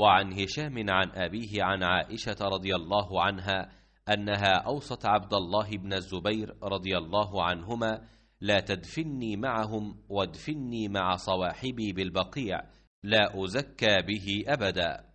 وعن هشام عن أبيه عن عائشة رضي الله عنها أنها أوصت عبد الله بن الزبير رضي الله عنهما لا تدفني معهم وادفني مع صواحبي بالبقيع لا أزكى به أبدا